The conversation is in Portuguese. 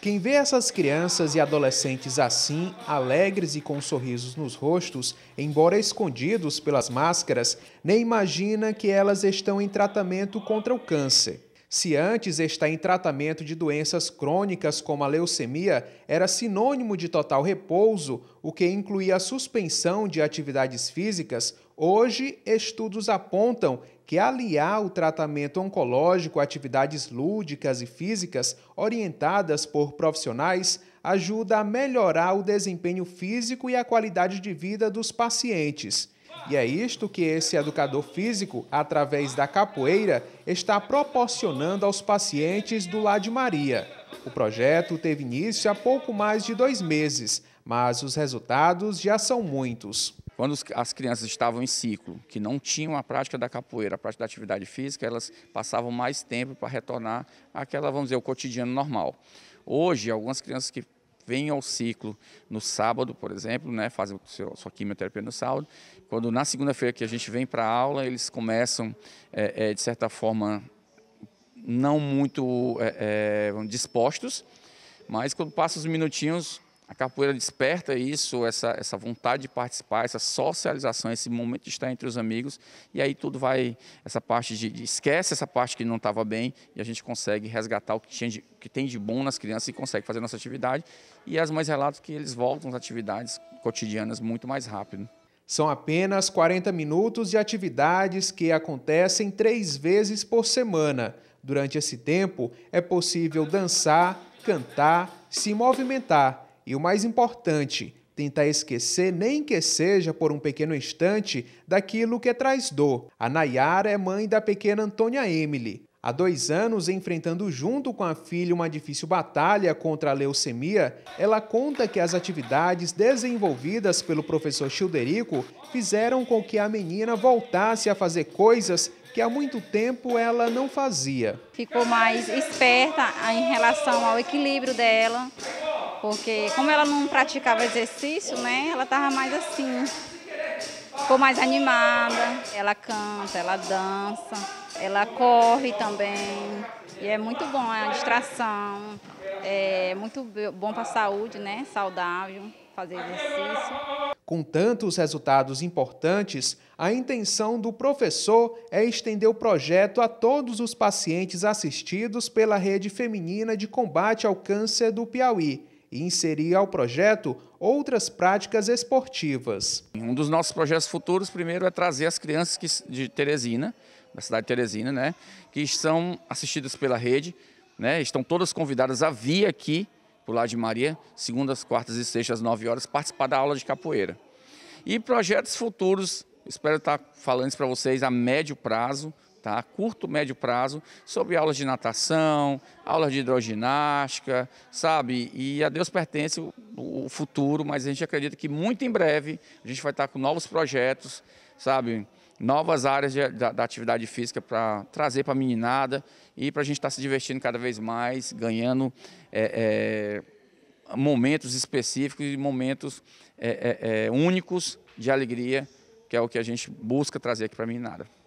Quem vê essas crianças e adolescentes assim, alegres e com sorrisos nos rostos, embora escondidos pelas máscaras, nem imagina que elas estão em tratamento contra o câncer. Se antes está em tratamento de doenças crônicas como a leucemia era sinônimo de total repouso, o que incluía a suspensão de atividades físicas, hoje estudos apontam que aliar o tratamento oncológico a atividades lúdicas e físicas orientadas por profissionais ajuda a melhorar o desempenho físico e a qualidade de vida dos pacientes. E é isto que esse educador físico, através da capoeira, está proporcionando aos pacientes do Lá de Maria. O projeto teve início há pouco mais de dois meses, mas os resultados já são muitos. Quando as crianças estavam em ciclo, que não tinham a prática da capoeira, a prática da atividade física, elas passavam mais tempo para retornar àquela, vamos dizer, o cotidiano normal. Hoje, algumas crianças que vêm ao ciclo no sábado, por exemplo, né, fazem seu, sua quimioterapia no sábado, quando na segunda-feira que a gente vem para a aula, eles começam, é, é, de certa forma, não muito é, é dispostos, mas quando passam os minutinhos, a capoeira desperta isso, essa, essa vontade de participar, essa socialização, esse momento de estar entre os amigos, e aí tudo vai, essa parte de, de esquece essa parte que não estava bem, e a gente consegue resgatar o que, tinha de, que tem de bom nas crianças e consegue fazer a nossa atividade. E as mães relatam que eles voltam às atividades cotidianas muito mais rápido. São apenas 40 minutos de atividades que acontecem três vezes por semana. Durante esse tempo, é possível dançar, cantar, se movimentar e o mais importante, tentar esquecer, nem que seja por um pequeno instante, daquilo que traz dor. A Nayara é mãe da pequena Antônia Emily. Há dois anos, enfrentando junto com a filha uma difícil batalha contra a leucemia, ela conta que as atividades desenvolvidas pelo professor Childerico fizeram com que a menina voltasse a fazer coisas que há muito tempo ela não fazia. Ficou mais esperta em relação ao equilíbrio dela, porque como ela não praticava exercício, né, ela estava mais assim, ficou mais animada. Ela canta, ela dança, ela corre também. E é muito bom, é uma distração, é muito bom para a saúde, né, saudável fazer exercício. Com tantos resultados importantes, a intenção do professor é estender o projeto a todos os pacientes assistidos pela Rede Feminina de Combate ao Câncer do Piauí e inserir ao projeto outras práticas esportivas. Um dos nossos projetos futuros, primeiro, é trazer as crianças de Teresina, da cidade de Teresina, né, que são assistidas pela rede, né, estão todas convidadas a vir aqui, por lá de Maria, segundas, quartas e sextas, às 9 horas, participar da aula de capoeira. E projetos futuros, espero estar falando isso para vocês a médio prazo, tá? a curto, médio prazo, sobre aulas de natação, aulas de hidroginástica, sabe? E a Deus pertence o, futuro, mas a gente acredita que muito em breve a gente vai estar com novos projetos, sabe? Novas áreas de, da, da, atividade física para trazer para a meninada e para a gente estar tá se divertindo cada vez mais, ganhando é, é, momentos específicos e momentos é, é, é únicos de alegria, que é o que a gente busca trazer aqui para a meninada.